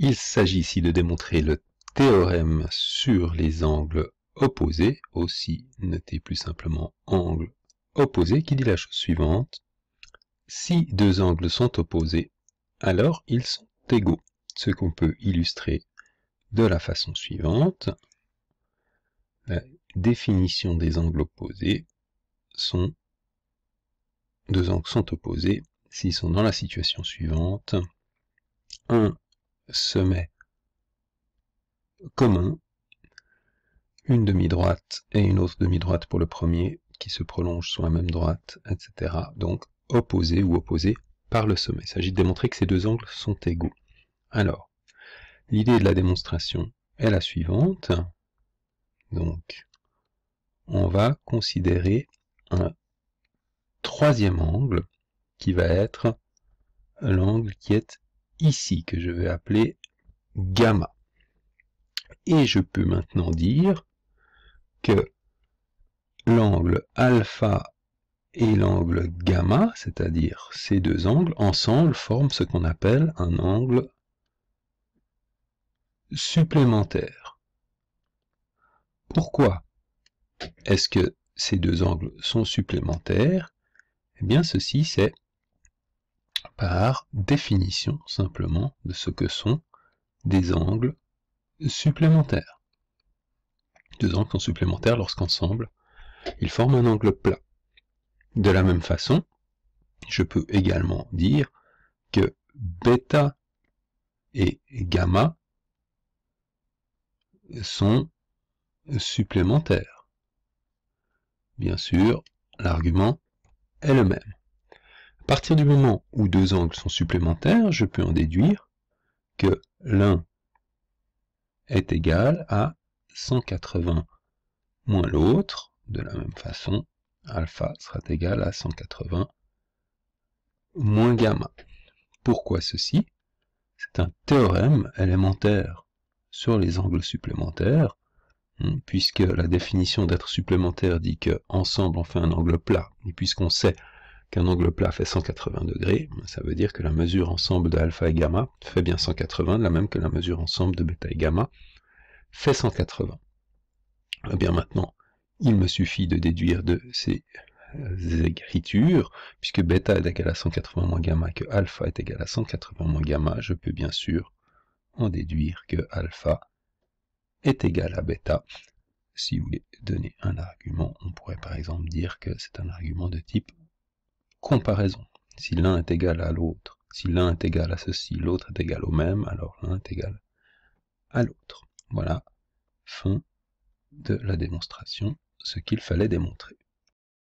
Il s'agit ici de démontrer le théorème sur les angles opposés, aussi noté plus simplement angle opposé, qui dit la chose suivante. Si deux angles sont opposés, alors ils sont égaux, ce qu'on peut illustrer de la façon suivante. La définition des angles opposés sont deux angles sont opposés s'ils sont dans la situation suivante. Un Sommet commun, une demi-droite et une autre demi-droite pour le premier, qui se prolonge sur la même droite, etc. Donc opposé ou opposé par le sommet. Il s'agit de démontrer que ces deux angles sont égaux. Alors, l'idée de la démonstration est la suivante. Donc, on va considérer un troisième angle qui va être l'angle qui est ici que je vais appeler gamma. Et je peux maintenant dire que l'angle alpha et l'angle gamma, c'est-à-dire ces deux angles, ensemble forment ce qu'on appelle un angle supplémentaire. Pourquoi est-ce que ces deux angles sont supplémentaires Eh bien ceci c'est par définition simplement de ce que sont des angles supplémentaires. Deux angles sont supplémentaires lorsqu'ensemble, ils forment un angle plat. De la même façon, je peux également dire que bêta et gamma sont supplémentaires. Bien sûr, l'argument est le même partir du moment où deux angles sont supplémentaires, je peux en déduire que l'un est égal à 180 moins l'autre. De la même façon, alpha sera égal à 180 moins gamma. Pourquoi ceci C'est un théorème élémentaire sur les angles supplémentaires, hein, puisque la définition d'être supplémentaire dit que ensemble on fait un angle plat, et puisqu'on sait qu'un angle plat fait 180 degrés, ça veut dire que la mesure ensemble de alpha et gamma fait bien 180, de la même que la mesure ensemble de bêta et gamma fait 180. Eh bien maintenant, il me suffit de déduire de ces euh, écritures, puisque bêta est égal à 180 moins gamma, que alpha est égal à 180 moins gamma, je peux bien sûr en déduire que alpha est égal à bêta. Si vous voulez donner un argument, on pourrait par exemple dire que c'est un argument de type comparaison. Si l'un est égal à l'autre, si l'un est égal à ceci, l'autre est égal au même, alors l'un est égal à l'autre. Voilà, fin de la démonstration, ce qu'il fallait démontrer.